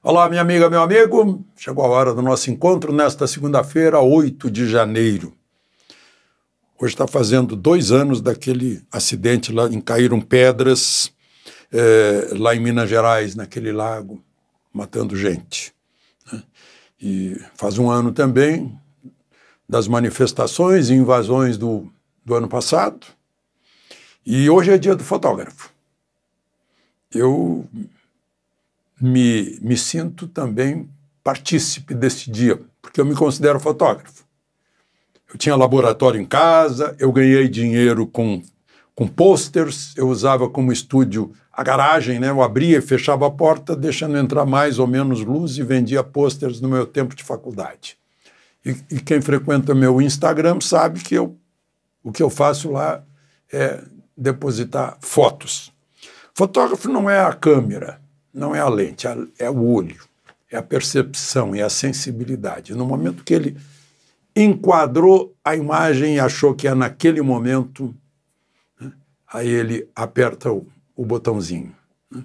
Olá, minha amiga, meu amigo. Chegou a hora do nosso encontro nesta segunda-feira, 8 de janeiro. Hoje está fazendo dois anos daquele acidente lá em Caíram Pedras, é, lá em Minas Gerais, naquele lago, matando gente. Né? E faz um ano também das manifestações e invasões do, do ano passado. E hoje é dia do fotógrafo. Eu me, me sinto também partícipe desse dia, porque eu me considero fotógrafo. Eu tinha laboratório em casa, eu ganhei dinheiro com, com posters, eu usava como estúdio a garagem, né? eu abria e fechava a porta, deixando entrar mais ou menos luz e vendia posters no meu tempo de faculdade. E, e quem frequenta meu Instagram sabe que eu, o que eu faço lá é depositar fotos. Fotógrafo não é a câmera, não é a lente, é, é o olho, é a percepção, é a sensibilidade. No momento que ele enquadrou a imagem e achou que é naquele momento, né, aí ele aperta o, o botãozinho né,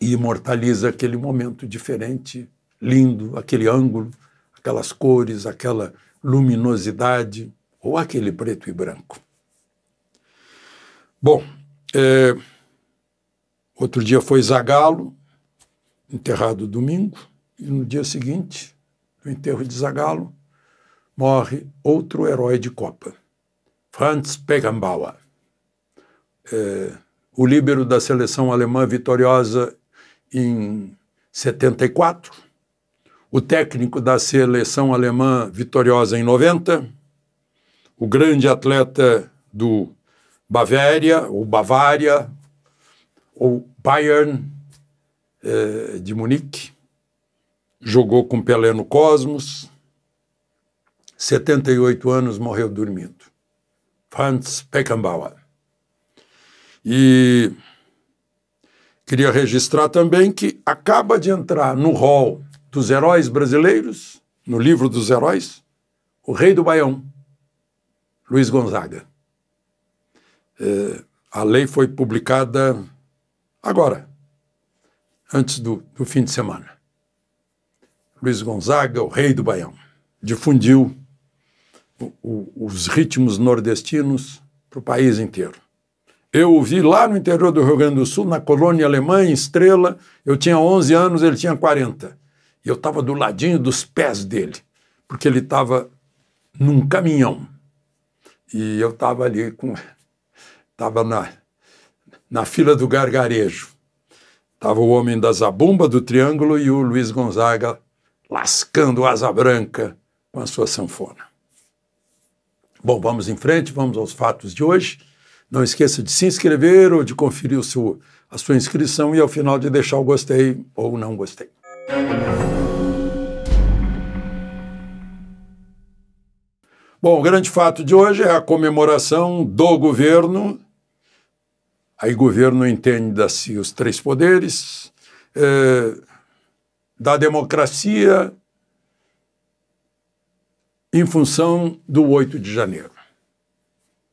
e imortaliza aquele momento diferente, lindo, aquele ângulo, aquelas cores, aquela luminosidade, ou aquele preto e branco. Bom, é, Outro dia foi Zagalo, enterrado domingo, e no dia seguinte, no enterro de Zagalo, morre outro herói de Copa, Franz Beckenbauer. É, o líbero da seleção alemã vitoriosa em 74, o técnico da seleção alemã vitoriosa em 90, o grande atleta do Bavéria, ou Bavária, ou Bayern eh, de Munique, jogou com Pelé no Cosmos, 78 anos, morreu dormindo. Franz Beckenbauer. E queria registrar também que acaba de entrar no hall dos heróis brasileiros, no livro dos heróis, o rei do Baião, Luiz Gonzaga. É, a lei foi publicada Agora, antes do, do fim de semana, Luiz Gonzaga, o rei do Baião, difundiu o, o, os ritmos nordestinos para o país inteiro. Eu o vi lá no interior do Rio Grande do Sul, na colônia alemã, em Estrela. Eu tinha 11 anos, ele tinha 40. E eu estava do ladinho dos pés dele, porque ele estava num caminhão. E eu estava ali com. Estava na, na fila do gargarejo. Estava o homem da Zabumba do Triângulo e o Luiz Gonzaga lascando asa branca com a sua sanfona. Bom, vamos em frente, vamos aos fatos de hoje. Não esqueça de se inscrever ou de conferir o seu, a sua inscrição e ao final de deixar o gostei ou não gostei. Bom, o grande fato de hoje é a comemoração do governo Aí governo entende da si os três poderes, é, da democracia em função do 8 de janeiro,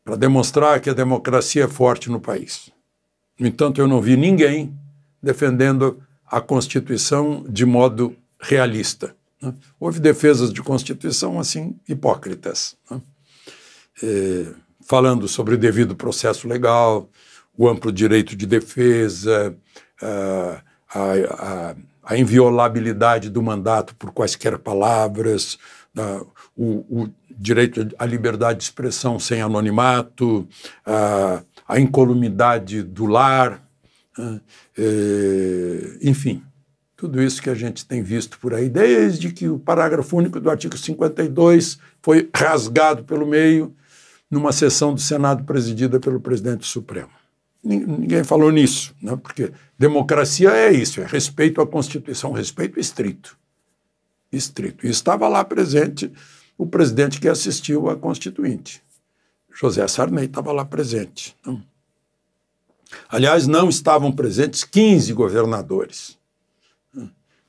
para demonstrar que a democracia é forte no país. No entanto, eu não vi ninguém defendendo a Constituição de modo realista. Né? Houve defesas de Constituição, assim, hipócritas, né? é, falando sobre o devido processo legal, o amplo direito de defesa, a, a, a inviolabilidade do mandato por quaisquer palavras, a, o, o, direito à liberdade de expressão sem anonimato, a incolumidade do lar, né, é, enfim. Tudo isso que a gente tem visto por aí, desde que o parágrafo único do artigo 52 foi rasgado pelo meio numa sessão do Senado presidida pelo presidente Supremo ninguém falou nisso, né? porque democracia é isso, é respeito à Constituição, respeito estrito. Estrito. E estava lá presente o presidente que assistiu à Constituinte. José Sarney estava lá presente. Então, aliás, não estavam presentes 15 governadores.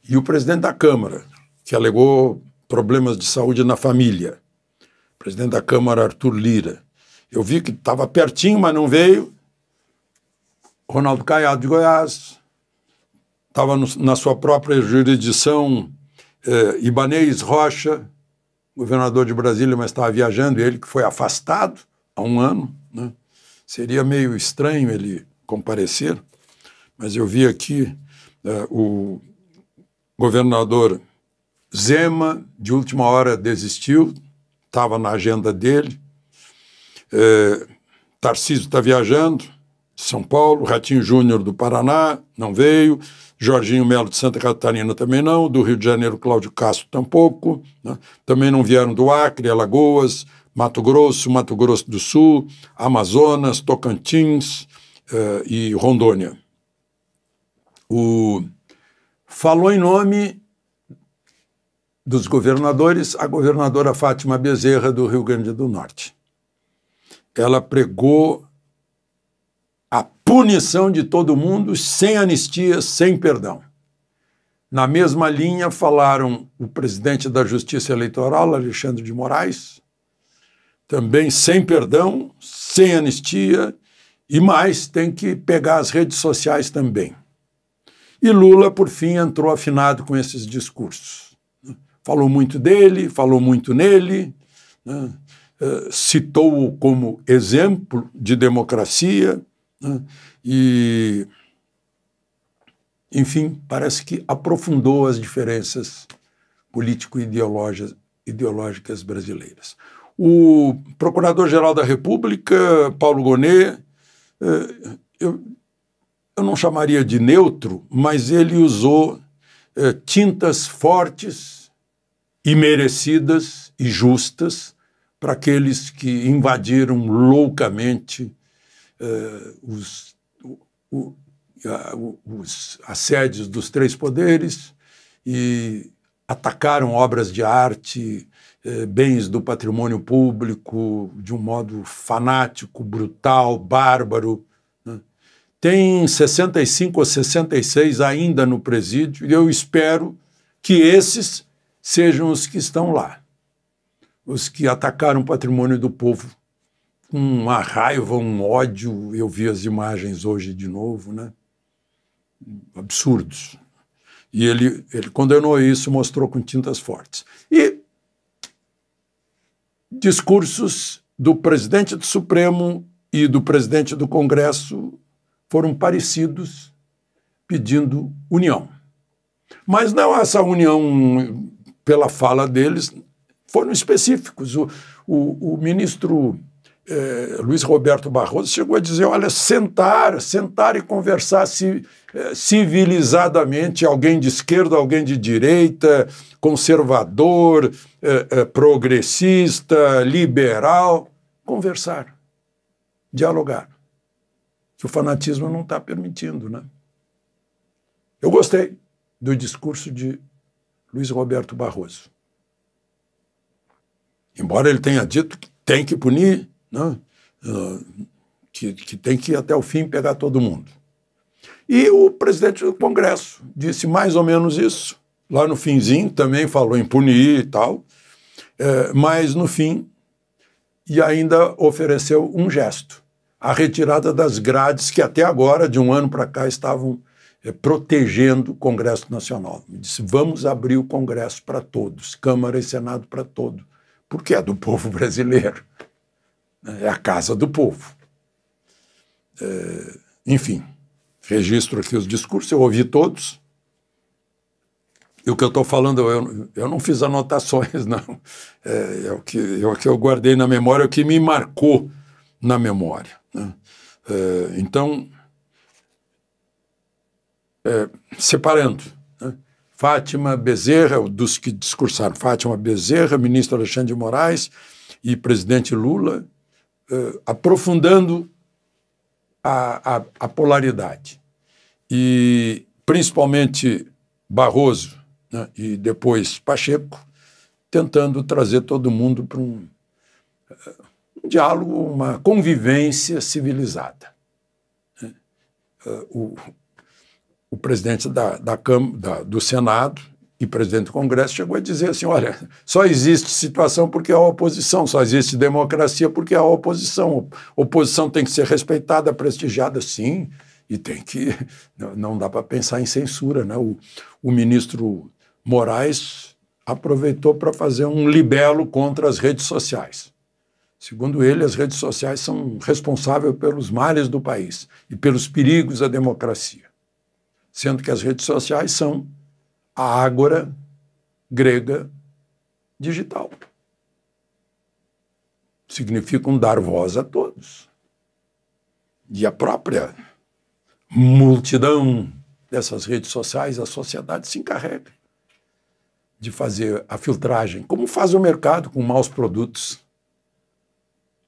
E o presidente da Câmara, que alegou problemas de saúde na família. O presidente da Câmara, Arthur Lira. Eu vi que estava pertinho, mas não veio Ronaldo Caiado de Goiás, estava na sua própria jurisdição eh, Ibanês Rocha, governador de Brasília, mas estava viajando, ele que foi afastado há um ano. Né? Seria meio estranho ele comparecer, mas eu vi aqui eh, o governador Zema, de última hora, desistiu, estava na agenda dele. Eh, Tarcísio está viajando, são Paulo, Ratinho Júnior do Paraná, não veio, Jorginho Melo de Santa Catarina também não, do Rio de Janeiro, Cláudio Castro tampouco, né? também não vieram do Acre, Alagoas, Mato Grosso, Mato Grosso do Sul, Amazonas, Tocantins eh, e Rondônia. O... Falou em nome dos governadores a governadora Fátima Bezerra do Rio Grande do Norte. Ela pregou a punição de todo mundo sem anistia, sem perdão. Na mesma linha falaram o presidente da Justiça Eleitoral, Alexandre de Moraes, também sem perdão, sem anistia e mais, tem que pegar as redes sociais também. E Lula, por fim, entrou afinado com esses discursos. Falou muito dele, falou muito nele, né? Eh, citou-o como exemplo de democracia, né? E, enfim, parece que aprofundou as diferenças político-ideológicas brasileiras. O Procurador-Geral da República, Paulo Gonet, eh, eu, eu não chamaria de neutro, mas ele usou eh, tintas fortes e merecidas e justas para aqueles que invadiram loucamente eh, os, o, a, os, as sedes dos três poderes e atacaram obras de arte, eh, bens do patrimônio público de um modo fanático, brutal, bárbaro. Né? Tem 65 ou 66 ainda no presídio e eu espero que esses sejam os que estão lá, os que atacaram o patrimônio do povo uma raiva, um ódio. Eu vi as imagens hoje de novo, né? Absurdos. E ele, ele condenou isso, mostrou com tintas fortes. E discursos do presidente do Supremo e do presidente do Congresso foram parecidos, pedindo união. Mas não essa união pela fala deles, foram específicos. O, o, o ministro eh, Luiz Roberto Barroso chegou a dizer: olha, sentar, sentar e conversar ci, eh, civilizadamente, alguém de esquerda, alguém de direita, conservador, eh, eh, progressista, liberal, conversar, dialogar. Que o fanatismo não está permitindo, né? Eu gostei do discurso de Luiz Roberto Barroso. Embora ele tenha dito que tem que punir, né? Eh, que, que tem que ir até o fim pegar todo mundo. E o presidente do Congresso disse mais ou menos isso. Lá no finzinho também falou em punir e tal, é, mas no fim, e ainda ofereceu um gesto: a retirada das grades que até agora, de um ano para cá, estavam é, protegendo o Congresso Nacional. Ele disse: vamos abrir o Congresso para todos, Câmara e Senado para todos, porque é do povo brasileiro é a casa do povo. É, enfim, registro aqui os discursos, eu ouvi todos. E o que eu estou falando, eu, eu não fiz anotações, não. É, é o que, é o que eu guardei na memória, é o que me marcou na memória. Né? É, então, é, separando, né? Fátima Bezerra, dos que discursaram, Fátima Bezerra, ministro Alexandre de Moraes e presidente Lula, uh, aprofundando a, a, a, polaridade. E principalmente Barroso né, e depois Pacheco tentando trazer todo mundo para um, uh, um, diálogo, uma convivência civilizada. Uh, o, o presidente da, da, da, do Senado e presidente do Congresso chegou a dizer assim: olha, só existe situação porque há oposição, só existe democracia porque há oposição. Oposição tem que ser respeitada, prestigiada, sim, e tem que. Não dá para pensar em censura. Né? O, o ministro Moraes aproveitou para fazer um libelo contra as redes sociais. Segundo ele, as redes sociais são responsáveis pelos males do país e pelos perigos à democracia, sendo que as redes sociais são a ágora grega digital. Significam um dar voz a todos. E a própria multidão dessas redes sociais, a sociedade se encarrega de fazer a filtragem, como faz o mercado com maus produtos.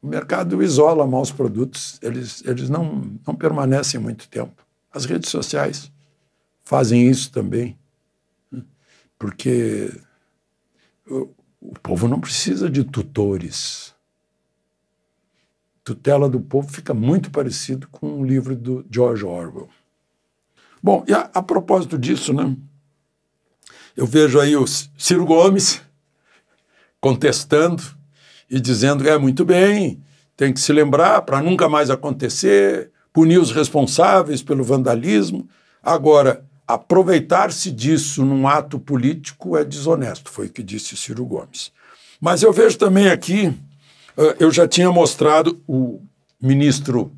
O mercado isola maus produtos, eles, eles não, não permanecem muito tempo. As redes sociais fazem isso também. Porque o, o povo não precisa de tutores. Tutela do Povo fica muito parecido com o livro do George Orwell. Bom, e a, a propósito disso, né? Eu vejo aí o Ciro Gomes contestando e dizendo que é muito bem, tem que se lembrar para nunca mais acontecer, punir os responsáveis pelo vandalismo. Agora, aproveitar-se disso num ato político é desonesto, foi o que disse Ciro Gomes. Mas eu vejo também aqui, eh, eu já tinha mostrado o ministro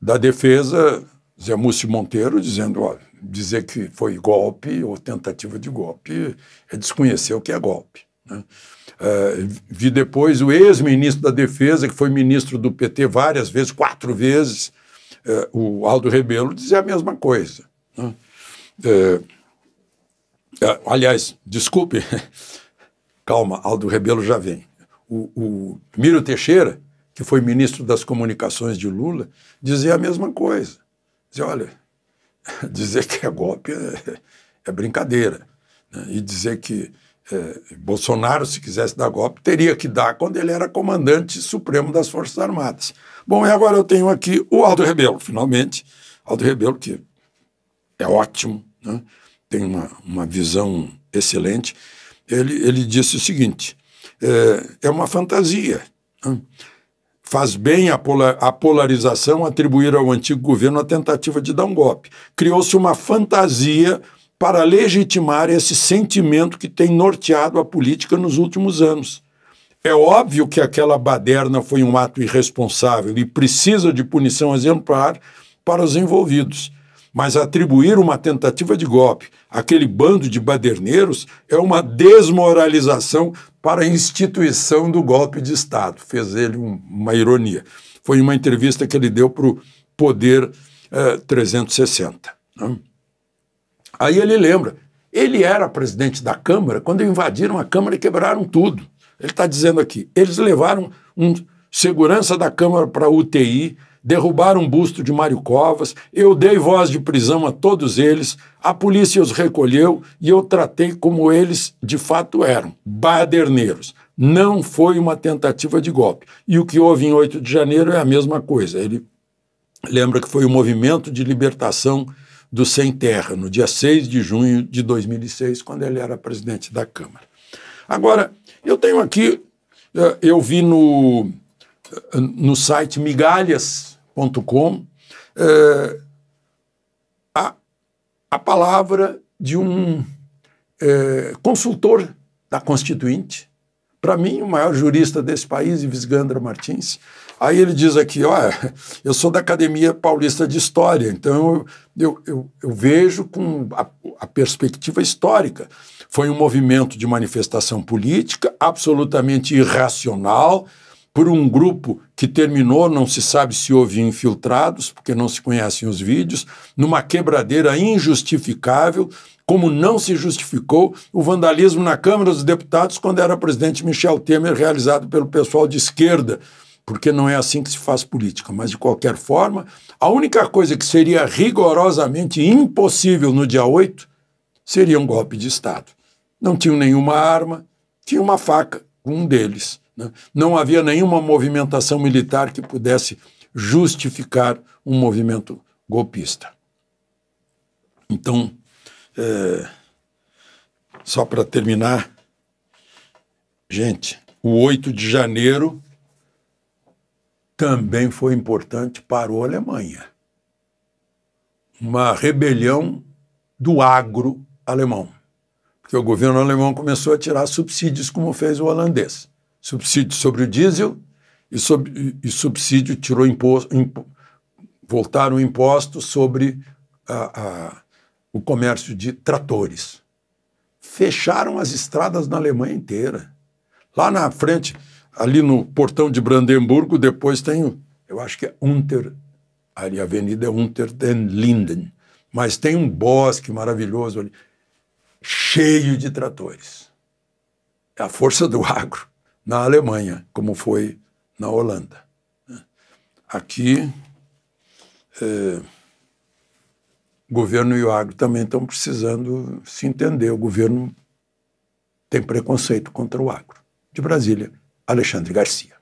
da Defesa, Zé Múcio Monteiro, dizendo, dizer que foi golpe ou tentativa de golpe é desconhecer o que é golpe. Né? Eh, vi depois o ex-ministro da Defesa, que foi ministro do PT várias vezes, quatro vezes, eh, o Aldo Rebelo, dizer a mesma coisa. Né? É, é, aliás, desculpe, calma, Aldo Rebelo já vem. O, o Miro Teixeira, que foi ministro das comunicações de Lula, dizia a mesma coisa. Dizia, olha, dizer que é golpe é, é brincadeira. Né? E dizer que é, Bolsonaro, se quisesse dar golpe, teria que dar quando ele era comandante supremo das Forças Armadas. Bom, e agora eu tenho aqui o Aldo Rebelo, finalmente. Aldo Rebelo, que é ótimo, né? tem uma, uma visão excelente. Ele, ele disse o seguinte: é, é uma fantasia. Né? Faz bem a, a polarização atribuir ao antigo governo a tentativa de dar um golpe. Criou-se uma fantasia para legitimar esse sentimento que tem norteado a política nos últimos anos. É óbvio que aquela baderna foi um ato irresponsável e precisa de punição exemplar para os envolvidos. Mas atribuir uma tentativa de golpe àquele bando de baderneiros é uma desmoralização para a instituição do golpe de Estado. Fez ele um, uma ironia. Foi uma entrevista que ele deu para o Poder 360. Eh, né? Aí ele lembra, ele era presidente da Câmara quando invadiram a Câmara e quebraram tudo. Ele está dizendo aqui, eles levaram um segurança da Câmara para UTI, derrubaram um busto de Mário Covas, eu dei voz de prisão a todos eles, a polícia os recolheu e eu tratei como eles de fato eram, baderneiros. Não foi uma tentativa de golpe. E o que houve em 8 de janeiro é a mesma coisa. Ele lembra que foi o movimento de libertação do Sem Terra, no dia 6 de junho de 2006, quando ele era presidente da Câmara. Agora, eu tenho aqui, eh, eu vi no, eh, no site Migalhas, www.ecomagazine.com, é, eh, a, a palavra de um eh, consultor da Constituinte, para mim, o maior jurista desse país, Visgandra Martins. Aí ele diz aqui, ó, eu sou da Academia Paulista de História, então eu, eu, eu vejo com a, a perspectiva histórica. Foi um movimento de manifestação política absolutamente irracional, por um grupo que terminou, não se sabe se houve infiltrados, porque não se conhecem os vídeos, numa quebradeira injustificável, como não se justificou o vandalismo na Câmara dos Deputados quando era presidente Michel Temer, realizado pelo pessoal de esquerda, porque não é assim que se faz política. Mas, de qualquer forma, a única coisa que seria rigorosamente impossível no dia 8 seria um golpe de Estado. Não tinham nenhuma arma, tinha uma faca, um deles. Né? Não havia nenhuma movimentação militar que pudesse justificar um movimento golpista. Então, é, só para terminar, gente, o 8 de janeiro também foi importante para a Alemanha. Uma rebelião do agro alemão, porque o governo alemão começou a tirar subsídios, como fez o holandês subsídio sobre o diesel e, e subsídio tirou imposto, voltaram o imposto sobre a, a, o comércio de tratores. Fecharam as estradas na Alemanha inteira. Lá na frente, ali no portão de Brandemburgo, depois tem, eu acho que é Unter, ali a avenida é Unter den Linden, mas tem um bosque maravilhoso ali, cheio de tratores. É a força do agro na Alemanha, como foi na Holanda. Aqui, é, o governo e o agro também estão precisando se entender. O governo tem preconceito contra o agro. De Brasília, Alexandre Garcia.